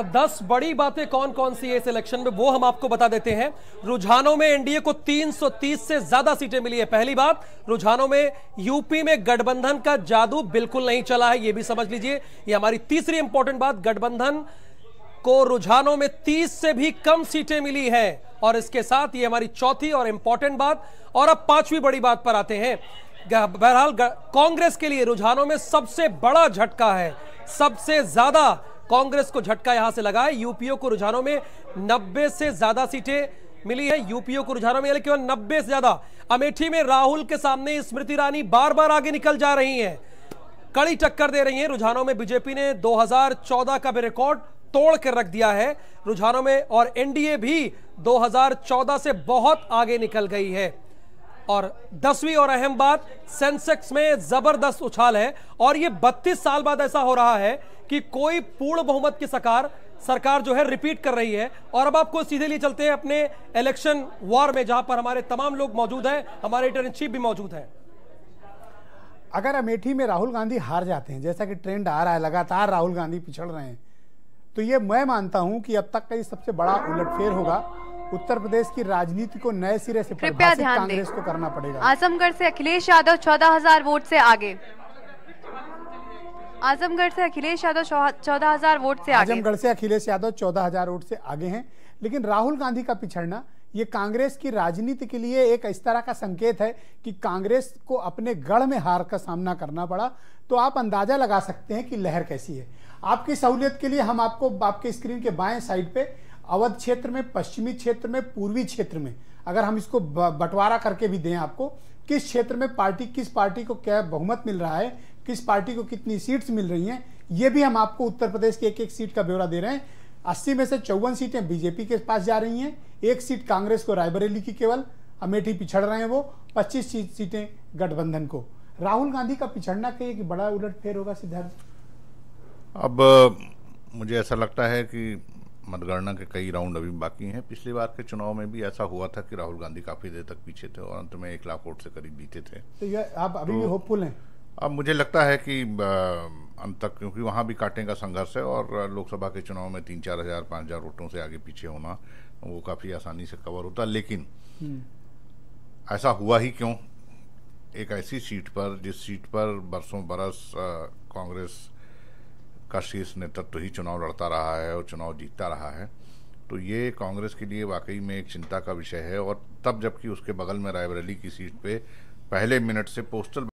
दस बड़ी बातें कौन कौन सी है इस इलेक्शन में वो हम आपको बता देते हैं रुझानों में एनडीए को 330 से ज्यादा सीटें मिली है पहली बात रुझानों में यूपी में गठबंधन का जादू बिल्कुल नहीं चला है ये भी समझ लीजिए ये हमारी तीसरी इंपॉर्टेंट बात गठबंधन को रुझानों में 30 से भी कम सीटें मिली है और इसके साथ ये हमारी चौथी और इंपॉर्टेंट बात और अब पांचवी बड़ी बात पर आते हैं बहरहाल कांग्रेस के लिए रुझानों में सबसे बड़ा झटका है सबसे ज्यादा कांग्रेस को झटका यहां से लगा है यूपीओ को रुझानों में नब्बे से ज्यादा सीटें मिली है यूपीओ को रुझानों में केवल नब्बे से ज्यादा अमेठी में राहुल के सामने स्मृति ईरानी बार बार आगे निकल जा रही है कड़ी टक्कर दे रही है रुझानों में बीजेपी ने दो का भी रिकॉर्ड तोड़ कर रख दिया है रुझानों में और एनडीए भी 2014 से बहुत आगे निकल गई है और दसवीं और अहम बात सेंसेक्स में जबरदस्त उछाल है और यह 32 साल बाद ऐसा हो रहा है कि कोई पूर्ण बहुमत की सरकार सरकार जो है रिपीट कर रही है और अब आपको सीधे लिए चलते हैं अपने इलेक्शन वॉर में जहां पर हमारे तमाम लोग मौजूद हैं हमारे रिटर्न चीफ भी मौजूद हैं अगर अमेठी में राहुल गांधी हार जाते हैं जैसा कि ट्रेंड आ रहा है लगातार राहुल गांधी पिछड़ रहे हैं तो ये मैं मानता हूं कि अब तक का ये सबसे बड़ा उलटफेर होगा उत्तर प्रदेश की राजनीति को नए सिरे से कृपया ध्यान कांग्रेस को करना पड़ेगा आजमगढ़ से अखिलेश यादव चौदह हजार वोट से आगे आजमगढ़ से अखिलेश यादव चौदह हजार वोट से आगे आजमगढ़ से अखिलेश यादव चौदह हजार वोट से आगे हैं लेकिन राहुल गांधी का पिछड़ना ये कांग्रेस की राजनीति के लिए एक इस तरह का संकेत है कि कांग्रेस को अपने गढ़ में हार का सामना करना पड़ा तो आप अंदाजा लगा सकते हैं कि लहर कैसी है आपकी सहूलियत के लिए हम आपको आपके स्क्रीन के बाएं साइड पे अवध क्षेत्र में पश्चिमी क्षेत्र में पूर्वी क्षेत्र में अगर हम इसको बंटवारा करके भी दें आपको किस क्षेत्र में पार्टी किस पार्टी को क्या बहुमत मिल रहा है किस पार्टी को कितनी सीट्स मिल रही हैं ये भी हम आपको उत्तर प्रदेश की एक एक सीट का ब्यौरा दे रहे हैं अस्सी में से चौवन सीटें बीजेपी के पास जा रही हैं एक सीट कांग्रेस को रायबरेली की केवल अमेठी पिछड़ रहे हैं वो पच्चीस सीटें गठबंधन को राहुल गांधी का पिछड़ना कहिए एक बड़ा उलट फेर होगा सिद्धार्थ अब मुझे ऐसा लगता है कि मतगणना के कई राउंड अभी बाकी हैं पिछली बार के चुनाव में भी ऐसा हुआ था कि राहुल गांधी काफ़ी देर तक पीछे थे और अंत में एक लाख वोट से करीब जीते थे तो यह आप अभी तो, भी होपफुल हैं अब मुझे लगता है कि अंत तक क्योंकि वहाँ भी काटने का संघर्ष है और लोकसभा के चुनाव में तीन चार हज़ार पाँच हज़ार वोटों से आगे पीछे होना वो काफ़ी आसानी से कवर होता लेकिन हम्म। ऐसा हुआ ही क्यों एक ऐसी सीट पर जिस सीट पर बरसों बरस कांग्रेस का शीर्ष नेतृत्व तो ही चुनाव लड़ता रहा है और चुनाव जीतता रहा है तो ये कांग्रेस के लिए वाकई में एक चिंता का विषय है और तब जबकि उसके बगल में रायबरेली की सीट पे पहले मिनट से पोस्टल